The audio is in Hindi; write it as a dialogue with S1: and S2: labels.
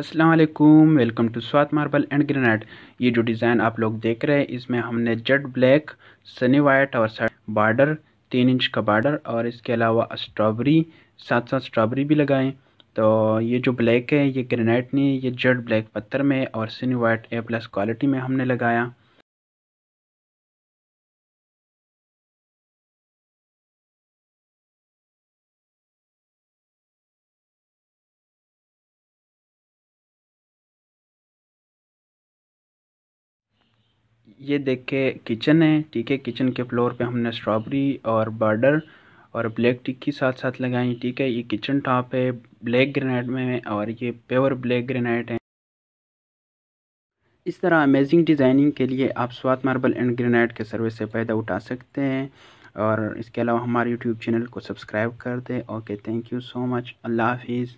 S1: Aslam welcome to Swat marble and granite ये जो डिज़ाइन आप लोग देख रहे हैं इसमें हमने जेड ब्लैक सनी वाइट और बार्डर तीन इंच का बार्डर और इसके अलावा स्ट्रॉबेरी साथ साथ स्ट्रॉबेरी भी लगाएं तो ये जो ब्लैक
S2: है ये ग्रेनाइट नहीं ये जेड ब्लैक पत्थर में और sunny white A plus quality में हमने लगाया ये देख के किचन है ठीक है किचन के फ्लोर पे हमने स्ट्रॉबेरी और बॉर्डर
S1: और ब्लैक टिक्की साथ साथ लगाई ठीक है ये किचन टॉप है ब्लैक ग्रेनाइट में है और ये प्योर ब्लैक ग्रेनाइट है इस तरह अमेजिंग डिज़ाइनिंग के लिए आप स्वात मार्बल एंड ग्रेनाइट के सर्विस से फ़ायदा उठा सकते हैं और इसके अलावा हमारे यूट्यूब चैनल को सब्सक्राइब कर दें okay thank you so much अल्लाह हाफिज़